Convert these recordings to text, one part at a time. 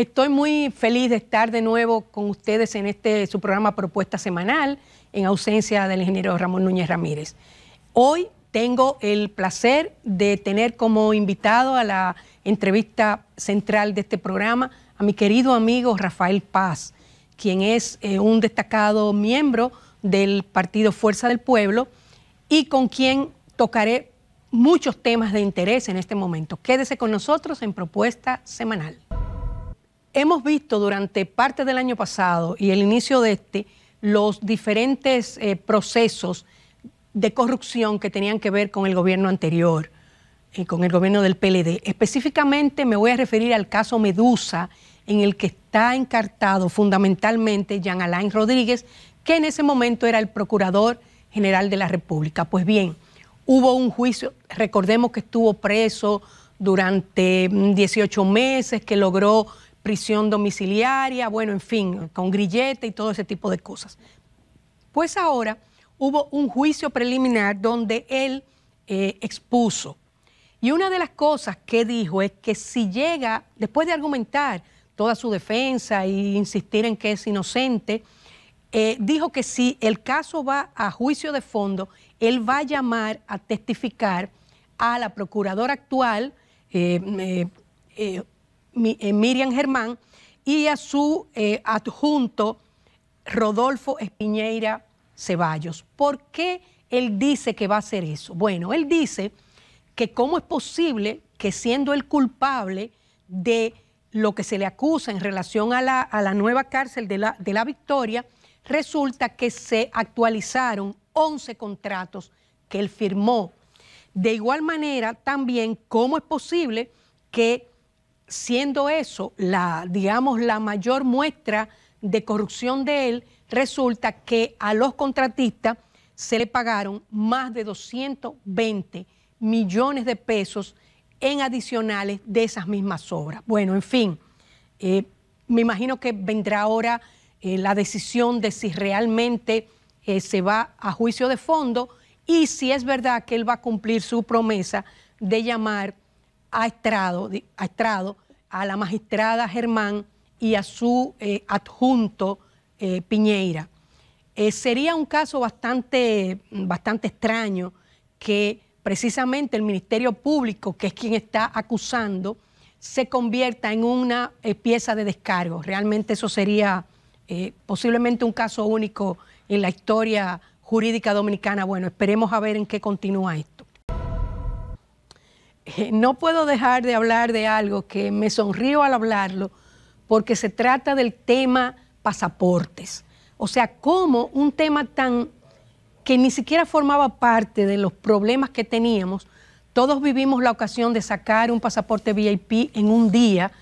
Estoy muy feliz de estar de nuevo con ustedes en este su programa Propuesta Semanal, en ausencia del ingeniero Ramón Núñez Ramírez. Hoy tengo el placer de tener como invitado a la entrevista central de este programa a mi querido amigo Rafael Paz, quien es eh, un destacado miembro del Partido Fuerza del Pueblo y con quien tocaré muchos temas de interés en este momento. Quédese con nosotros en Propuesta Semanal. Hemos visto durante parte del año pasado y el inicio de este los diferentes eh, procesos de corrupción que tenían que ver con el gobierno anterior, y con el gobierno del PLD. Específicamente me voy a referir al caso Medusa, en el que está encartado fundamentalmente Jean Alain Rodríguez, que en ese momento era el Procurador General de la República. Pues bien, hubo un juicio, recordemos que estuvo preso durante 18 mm, meses, que logró prisión domiciliaria, bueno, en fin, con grillete y todo ese tipo de cosas. Pues ahora hubo un juicio preliminar donde él eh, expuso. Y una de las cosas que dijo es que si llega, después de argumentar toda su defensa e insistir en que es inocente, eh, dijo que si el caso va a juicio de fondo, él va a llamar a testificar a la procuradora actual, eh, eh, Miriam Germán y a su eh, adjunto Rodolfo Espiñeira Ceballos. ¿Por qué él dice que va a hacer eso? Bueno, él dice que cómo es posible que siendo el culpable de lo que se le acusa en relación a la, nueva cárcel de la, de la Victoria, resulta que se actualizaron 11 contratos que él firmó. De igual manera, también, ¿cómo es posible que siendo eso la, digamos, la mayor muestra de corrupción de él, resulta que a los contratistas se le pagaron más de 220 millones de pesos en adicionales de esas mismas obras. Bueno, en fin, eh, me imagino que vendrá ahora eh, la decisión de si realmente eh, se va a juicio de fondo y si es verdad que él va a cumplir su promesa de llamar ha Estrado, a, a la magistrada Germán y a su eh, adjunto eh, Piñeira. Eh, sería un caso bastante, bastante extraño que precisamente el Ministerio Público, que es quien está acusando, se convierta en una pieza de descargo. Realmente eso sería posiblemente un caso único en la historia jurídica dominicana. Bueno, esperemos a ver en qué continúa esto. Eh, no puedo dejar de hablar de algo que me sonrío al hablarlo, porque se trata del tema pasaportes. O sea, cómo un tema tan que ni siquiera formaba parte de los problemas que teníamos, todos vivimos la ocasión de sacar un pasaporte VIP en un día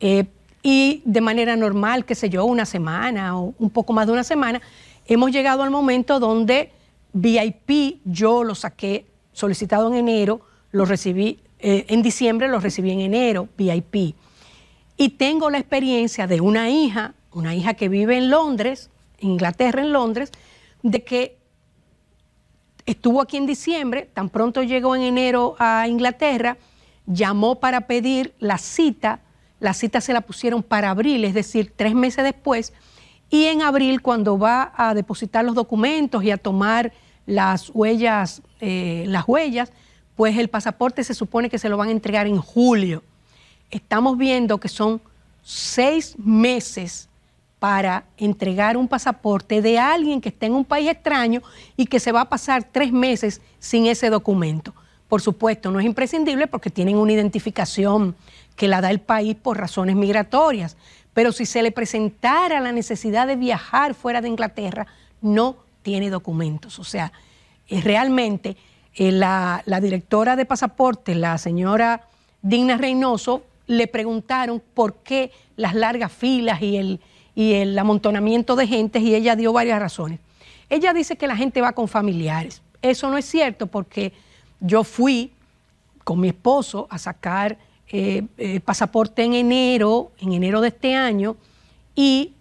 eh, y de manera normal, qué sé yo, una semana o un poco más de una semana, hemos llegado al momento donde VIP yo lo saqué solicitado en enero, lo recibí eh, en diciembre, los recibí en enero, VIP. Y tengo la experiencia de una hija, una hija que vive en Londres, Inglaterra, en Londres, de que estuvo aquí en diciembre, tan pronto llegó en enero a Inglaterra, llamó para pedir la cita, la cita se la pusieron para abril, es decir, tres meses después, y en abril cuando va a depositar los documentos y a tomar las huellas, eh, las huellas, pues el pasaporte se supone que se lo van a entregar en julio. Estamos viendo que son seis meses para entregar un pasaporte de alguien que está en un país extraño y que se va a pasar tres meses sin ese documento. Por supuesto, no es imprescindible porque tienen una identificación que la da el país por razones migratorias, pero si se le presentara la necesidad de viajar fuera de Inglaterra, no tiene documentos. O sea, realmente eh, la, directora de pasaporte, la señora Digna Reynoso, le preguntaron por qué las largas filas y el, amontonamiento de gentes y ella dio varias razones. Ella dice que la gente va con familiares. Eso no es cierto porque yo fui con mi esposo a sacar el eh, eh, pasaporte en enero, en enero de este año, y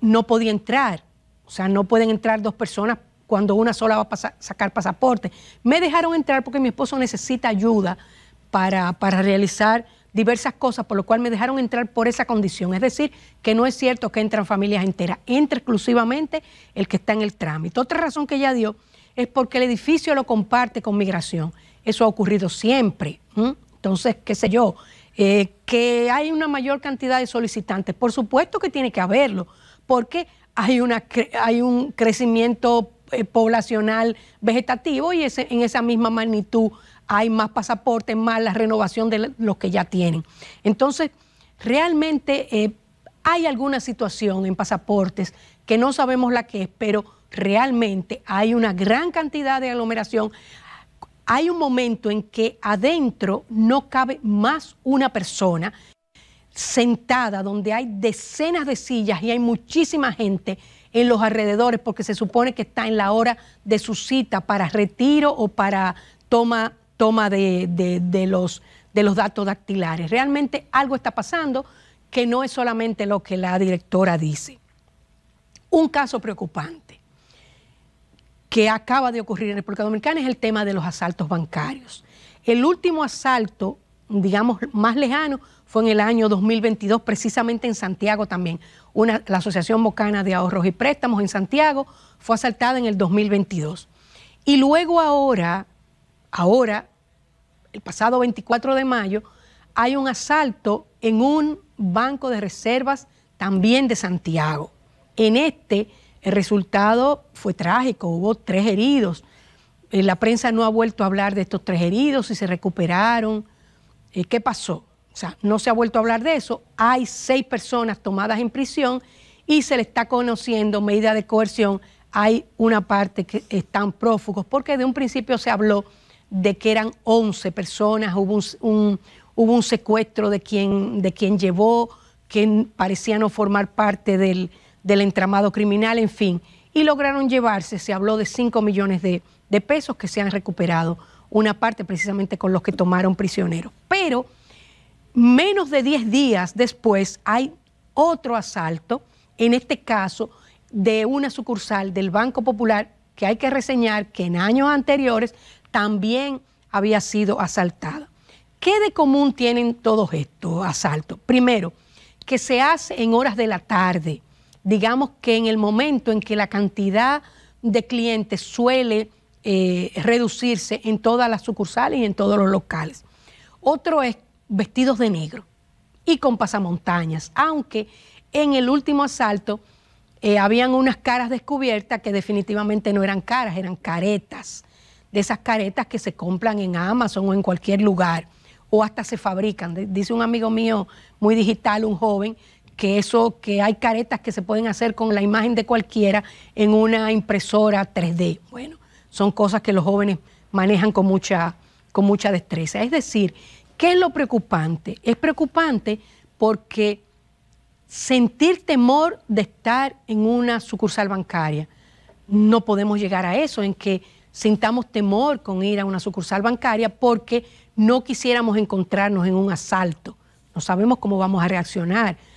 no podía entrar. O sea, no pueden entrar dos personas cuando una sola va a sacar pasaporte. Me dejaron entrar porque mi esposo necesita ayuda para, realizar diversas cosas, por lo cual me dejaron entrar por esa condición. Es decir, que no es cierto que entran familias enteras, entra exclusivamente el que está en el trámite. Otra razón que ella dio es porque el edificio lo comparte con migración. Eso ha ocurrido siempre. Entonces, qué sé yo, eh, que hay una mayor cantidad de solicitantes. Por supuesto que tiene que haberlo, porque hay, una, hay un crecimiento eh, poblacional vegetativo y en esa misma magnitud hay más pasaportes, más la renovación de los que ya tienen. Entonces, realmente eh, hay alguna situación en pasaportes que no sabemos la que es, pero realmente hay una gran cantidad de aglomeración. Hay un momento en que adentro no cabe más una persona sentada, donde hay decenas de sillas y hay muchísima gente en los alrededores, porque se supone que está en la hora de su cita para retiro o para toma, toma de, los, de los datos dactilares. Realmente algo está pasando que no es solamente lo que la directora dice. Un caso preocupante que acaba de ocurrir en República Dominicana es el tema de los asaltos bancarios. El último asalto digamos, más lejano fue en el año 2022, precisamente en Santiago también. Una, la Asociación Bocana de Ahorros y Préstamos en Santiago fue asaltada en el 2022. Y luego ahora, ahora, el pasado 24 de mayo, hay un asalto en un banco de reservas también de Santiago. En este, el resultado fue trágico, hubo tres heridos. Eh, la prensa no ha vuelto a hablar de estos tres heridos, si se recuperaron, ¿Qué pasó? O sea, no se ha vuelto a hablar de eso. Hay seis personas tomadas en prisión y se le está conociendo medida de coerción. Hay una parte que están prófugos, porque de un principio se habló de que eran 11 personas, hubo un, secuestro de quien, de quien llevó, que parecía no formar parte del, entramado criminal, en fin. Y lograron llevarse, se habló de 5 millones de pesos que se han recuperado una parte precisamente con los que tomaron prisioneros. Pero menos de 10 días después hay otro asalto, en este caso de una sucursal del Banco Popular, que hay que reseñar que en años anteriores también había sido asaltada. ¿Qué de común tienen todos estos asaltos? Primero, que se hace en horas de la tarde, digamos que en el momento en que la cantidad de clientes suele eh, reducirse en todas las sucursales y en todos los locales. Otro es vestidos de negro y con pasamontañas, aunque en el último asalto eh, habían unas caras descubiertas que definitivamente no eran caras, eran caretas, de esas caretas que se compran en Amazon o en cualquier lugar, o hasta se fabrican. Dice un amigo mío muy digital, un joven, que eso, que hay caretas que se pueden hacer con la imagen de cualquiera en una impresora 3D. Bueno, son cosas que los jóvenes manejan con mucha, con mucha destreza. Es decir, ¿qué es lo preocupante? Es preocupante porque sentir temor de estar en una sucursal bancaria, no podemos llegar a eso, en que sintamos temor con ir a una sucursal bancaria porque no quisiéramos encontrarnos en un asalto. No sabemos cómo vamos a reaccionar